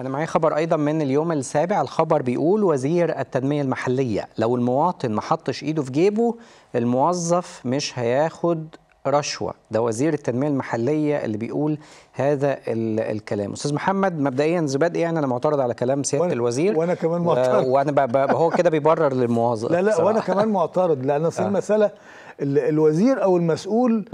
أنا معايا خبر أيضا من اليوم السابع الخبر بيقول وزير التنمية المحلية لو المواطن ما حطش إيده في جيبه الموظف مش هياخد رشوه ده وزير التنميه المحليه اللي بيقول هذا الكلام استاذ محمد مبدئيا زبادي إيه؟ يعني انا معترض على كلام سياده وأنا الوزير وانا كمان معترض و... آه، وانا ب... ب... هو كده بيبرر للمواظبه لا لا صراحة. وانا كمان معترض لان اصل آه. المساله الوزير او المسؤول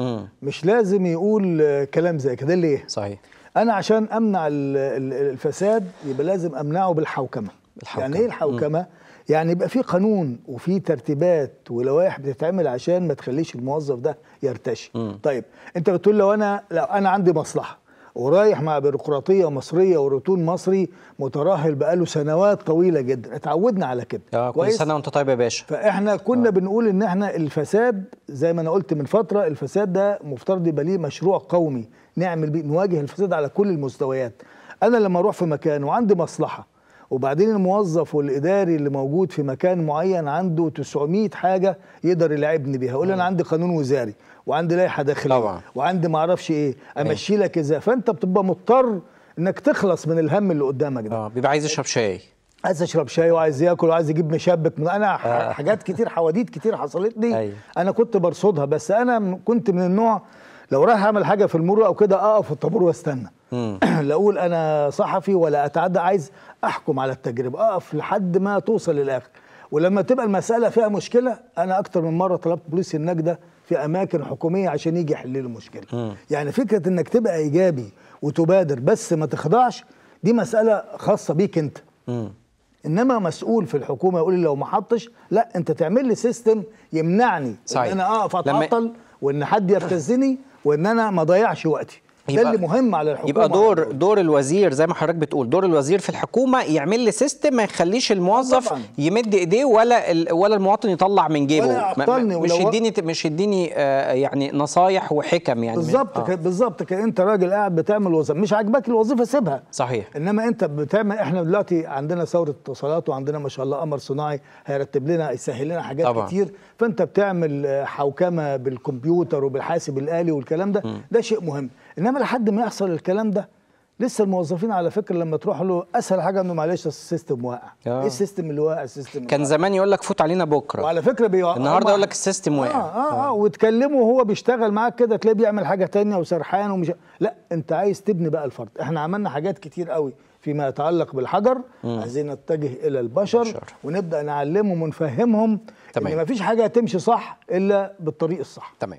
مش لازم يقول كلام زي كده ليه صحيح انا عشان امنع الفساد يبقى لازم امنعه بالحوكمه الحوكمة. يعني ايه الحوكمه م. يعني يبقى في قانون وفي ترتيبات ولوائح بتتعمل عشان ما تخليش الموظف ده يرتشي م. طيب انت بتقول لو انا لو انا عندي مصلحه ورايح مع بيروقراطيه مصريه وروتون مصري متراهل بقاله سنوات طويله جدا اتعودنا على كده اه كل سنه وانت طيب يا باشا فاحنا كنا آه. بنقول ان احنا الفساد زي ما انا قلت من فتره الفساد ده مفترض يبقى ليه مشروع قومي نعمل بيه نواجه الفساد على كل المستويات انا لما اروح في مكان وعندي مصلحه وبعدين الموظف والاداري اللي موجود في مكان معين عنده 900 حاجه يقدر يلاعبني بيها يقول انا عندي قانون وزاري وعندي لائحه داخليه طبعا. وعندي ما اعرفش ايه امشي لك ازاي فانت بتبقى مضطر انك تخلص من الهم اللي قدامك ده اه بيبقى عايز يشرب شاي عايز اشرب شاي وعايز ياكل وعايز يجيب مشبك من انا آه. حاجات كتير حواديت كتير حصلت لي أيوه. انا كنت برصدها بس انا كنت من النوع لو رايح اعمل حاجه في المرور او كده اقف في الطابور واستنى لا اقول انا صحفي ولا اتعدى عايز احكم على التجربه اقف لحد ما توصل للاخر ولما تبقى المساله فيها مشكله انا اكتر من مره طلبت بوليس النجده في اماكن حكوميه عشان يجي يحل لي المشكله يعني فكره انك تبقى ايجابي وتبادر بس ما تخضعش دي مساله خاصه بيك انت انما مسؤول في الحكومه يقول لي لو ما حطش لا انت تعمل لي سيستم يمنعني صحيح. ان انا اقف اتعطل لما... وان حد يبتزني وان انا ما اضيعش وقتي ده اللي مهم على الحكومه يبقى دور دور الوزير زي ما حضرتك بتقول دور الوزير في الحكومه يعمل لي سيستم ما يخليش الموظف طبعاً. يمد ايديه ولا ولا المواطن يطلع من جيبه ولا مش يديني مش آه، يديني يعني نصايح وحكم يعني بالظبط آه. بالظبط انت راجل قاعد بتعمل وظيفه مش عاجباك الوظيفه سيبها صحيح انما انت بتعمل احنا دلوقتي عندنا ثوره اتصالات وعندنا ما شاء الله قمر صناعي هيرتب لنا يسهل لنا حاجات طبعًا. كتير فانت بتعمل آه، حوكمه بالكمبيوتر وبالحاسب الالي والكلام ده م. ده شيء مهم انما لحد ما يحصل الكلام ده لسه الموظفين على فكره لما تروح له اسهل حاجه انه معلش السيستم واقع آه. ايه السيستم اللي واقع السيستم كان واقع. زمان يقول لك فوت علينا بكره وعلى فكره بيوقع النهارده يقول لك السيستم واقع آه،, اه اه, آه. وتكلمه وهو بيشتغل معاك كده تلاقيه بيعمل حاجه ثانيه وسرحان ومش لا انت عايز تبني بقى الفرد احنا عملنا حاجات كتير قوي فيما يتعلق بالحجر عايزين نتجه الى البشر, البشر. ونبدا نعلمهم ونفهمهم تمام. ان مفيش حاجه هتمشي صح الا بالطريق الصح تمام